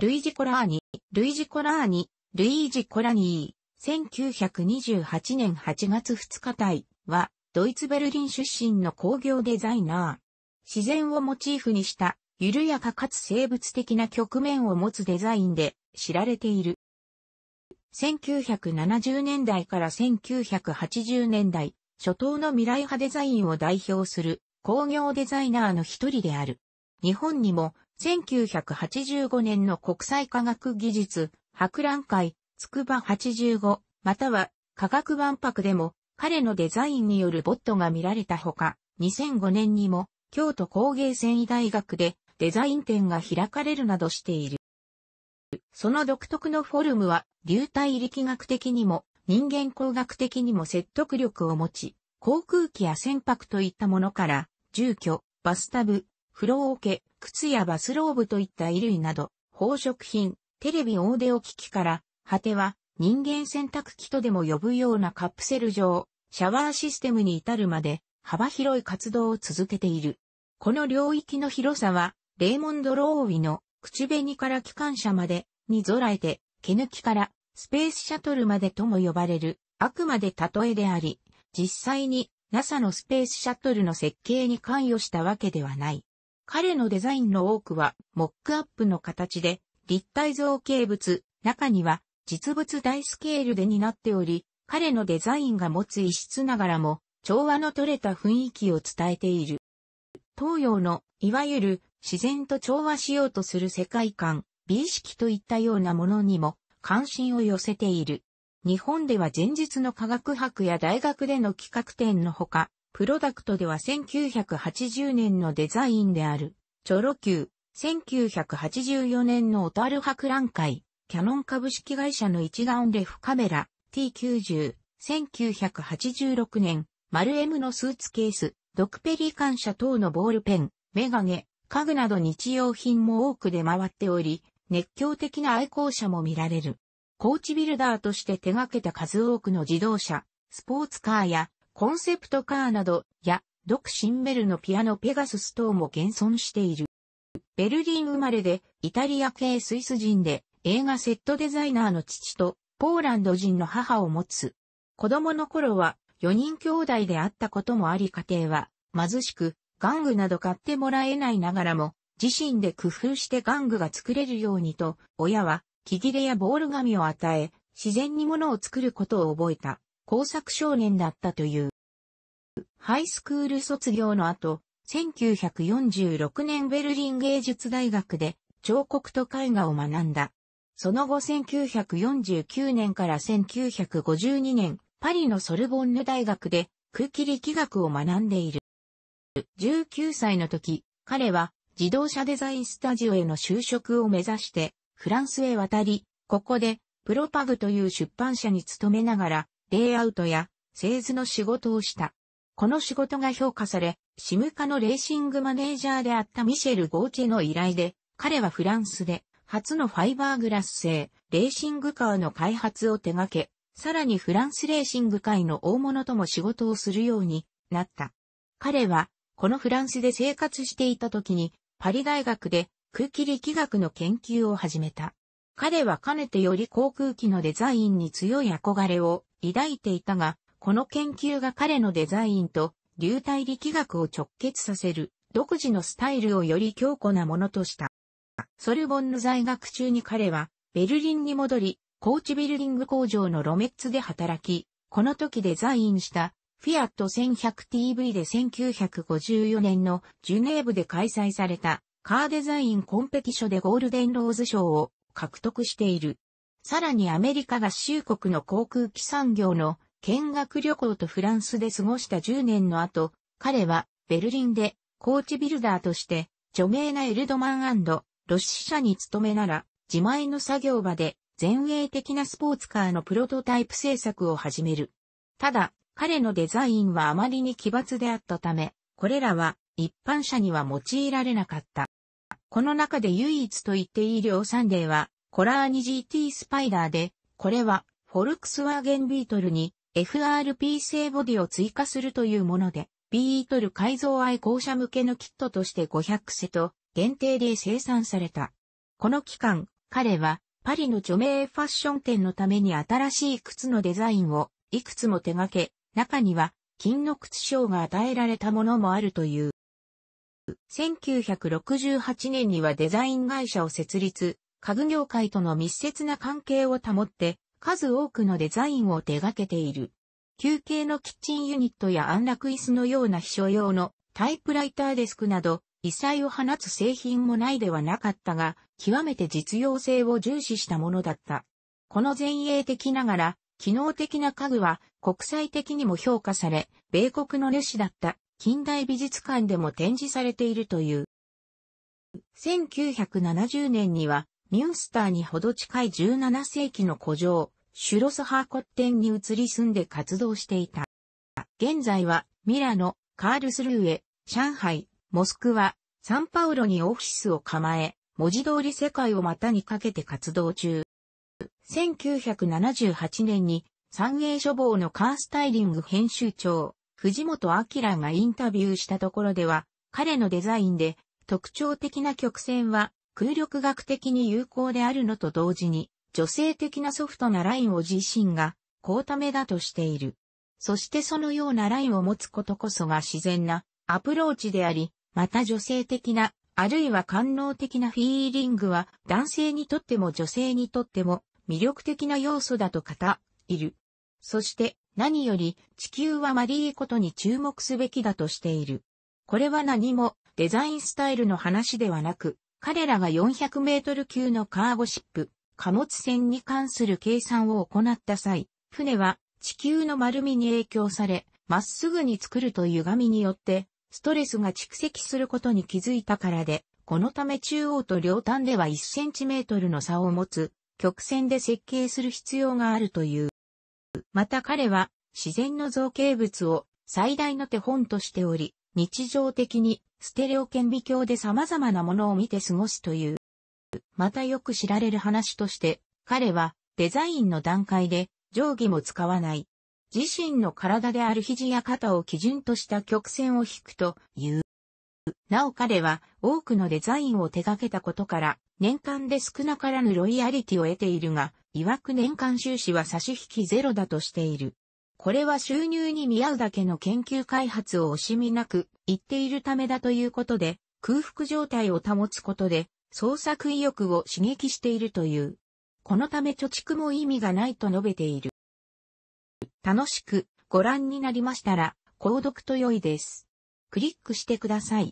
ルイジ・コラーニ、ルイジ・コラーニ、ルイージ・コラニー、1928年8月2日体は、ドイツベルリン出身の工業デザイナー。自然をモチーフにした、緩やかかつ生物的な局面を持つデザインで知られている。1970年代から1980年代、初頭の未来派デザインを代表する工業デザイナーの一人である。日本にも1985年の国際科学技術博覧会、つくば85、または科学万博でも彼のデザインによるボットが見られたほか、2005年にも京都工芸繊維大学でデザイン展が開かれるなどしている。その独特のフォルムは流体力学的にも人間工学的にも説得力を持ち、航空機や船舶といったものから住居、バスタブ、風呂桶、靴やバスローブといった衣類など、宝飾品、テレビオーデオ機器から、果ては人間洗濯機とでも呼ぶようなカプセル状、シャワーシステムに至るまで幅広い活動を続けている。この領域の広さは、レーモンド・ローウィの口紅から機関車までにぞらえて、毛抜きからスペースシャトルまでとも呼ばれる、あくまで例えであり、実際に NASA のスペースシャトルの設計に関与したわけではない。彼のデザインの多くはモックアップの形で立体造形物、中には実物大スケールで担っており、彼のデザインが持つ異質ながらも調和の取れた雰囲気を伝えている。東洋のいわゆる自然と調和しようとする世界観、美意識といったようなものにも関心を寄せている。日本では前日の科学博や大学での企画展のほか、プロダクトでは1980年のデザインである、チョロ Q、1984年のオタル博覧会、キャノン株式会社の一眼レフカメラ、T90、1986年、丸 M のスーツケース、ドクペリー感謝等のボールペン、メガネ、家具など日用品も多く出回っており、熱狂的な愛好者も見られる。コーチビルダーとして手掛けた数多くの自動車、スポーツカーやコンセプトカーなど、や、ドクシンベルのピアノペガスス等も現存している。ベルリン生まれで、イタリア系スイス人で、映画セットデザイナーの父と、ポーランド人の母を持つ。子供の頃は、4人兄弟であったこともあり家庭は、貧しく、玩具など買ってもらえないながらも、自身で工夫して玩具が作れるようにと、親は、木切れやボール紙を与え、自然に物を作ることを覚えた、工作少年だったという。ハイスクール卒業の後、1946年ベルリン芸術大学で彫刻と絵画を学んだ。その後1949年から1952年、パリのソルボンヌ大学で空気力学を学んでいる。19歳の時、彼は自動車デザインスタジオへの就職を目指してフランスへ渡り、ここでプロパグという出版社に勤めながらレイアウトや製図の仕事をした。この仕事が評価され、シムカのレーシングマネージャーであったミシェル・ゴーチェの依頼で、彼はフランスで初のファイバーグラス製レーシングカーの開発を手掛け、さらにフランスレーシング界の大物とも仕事をするようになった。彼は、このフランスで生活していた時に、パリ大学で空気力学の研究を始めた。彼はかねてより航空機のデザインに強い憧れを抱いていたが、この研究が彼のデザインと流体力学を直結させる独自のスタイルをより強固なものとした。ソルボンヌ在学中に彼はベルリンに戻り、コーチビルディング工場のロメッツで働き、この時デザインしたフィアット 1100TV で1954年のジュネーブで開催されたカーデザインコンペティショでゴールデンローズ賞を獲得している。さらにアメリカ合衆国の航空機産業の見学旅行とフランスで過ごした10年の後、彼はベルリンでコーチビルダーとして著名なエルドマンロシ社に勤めなら自前の作業場で前衛的なスポーツカーのプロトタイプ制作を始める。ただ、彼のデザインはあまりに奇抜であったため、これらは一般車には用いられなかった。この中で唯一と言っていい量サンデーは、コラーニ GT スパイダーで、これはフォルクスワーゲンビートルに FRP 製ボディを追加するというもので、ビートル改造愛好者向けのキットとして500セと限定で生産された。この期間、彼はパリの著名ファッション店のために新しい靴のデザインをいくつも手掛け、中には金の靴賞が与えられたものもあるという。1968年にはデザイン会社を設立、家具業界との密接な関係を保って、数多くのデザインを手掛けている。休憩のキッチンユニットや安楽椅子のような秘書用のタイプライターデスクなど、異彩を放つ製品もないではなかったが、極めて実用性を重視したものだった。この前衛的ながら、機能的な家具は国際的にも評価され、米国の主師だった近代美術館でも展示されているという。1970年にはミュンスターにほど近い17世紀の古城、シュロスハーコッテンに移り住んで活動していた。現在はミラノ、カールスルーへ、上海、モスクワ、サンパウロにオフィスを構え、文字通り世界を股にかけて活動中。1978年に、三栄書房のカースタイリング編集長、藤本明がインタビューしたところでは、彼のデザインで特徴的な曲線は空力学的に有効であるのと同時に、女性的なソフトなラインを自身が、高ためだとしている。そしてそのようなラインを持つことこそが自然なアプローチであり、また女性的な、あるいは官能的なフィーリングは男性にとっても女性にとっても魅力的な要素だと語いる。そして何より地球はマリーことに注目すべきだとしている。これは何もデザインスタイルの話ではなく、彼らが400メートル級のカーゴシップ、貨物船に関する計算を行った際、船は地球の丸みに影響され、まっすぐに作ると歪みによって、ストレスが蓄積することに気づいたからで、このため中央と両端では1センチメートルの差を持つ、曲線で設計する必要があるという。また彼は、自然の造形物を最大の手本としており、日常的にステレオ顕微鏡で様々なものを見て過ごすという。またよく知られる話として、彼はデザインの段階で定規も使わない。自身の体である肘や肩を基準とした曲線を引くという。なお彼は多くのデザインを手掛けたことから、年間で少なからぬロイヤリティを得ているが、曰く年間収支は差し引きゼロだとしている。これは収入に見合うだけの研究開発を惜しみなく言っているためだということで、空腹状態を保つことで、創作意欲を刺激しているという。このため貯蓄も意味がないと述べている。楽しくご覧になりましたら、購読と良いです。クリックしてください。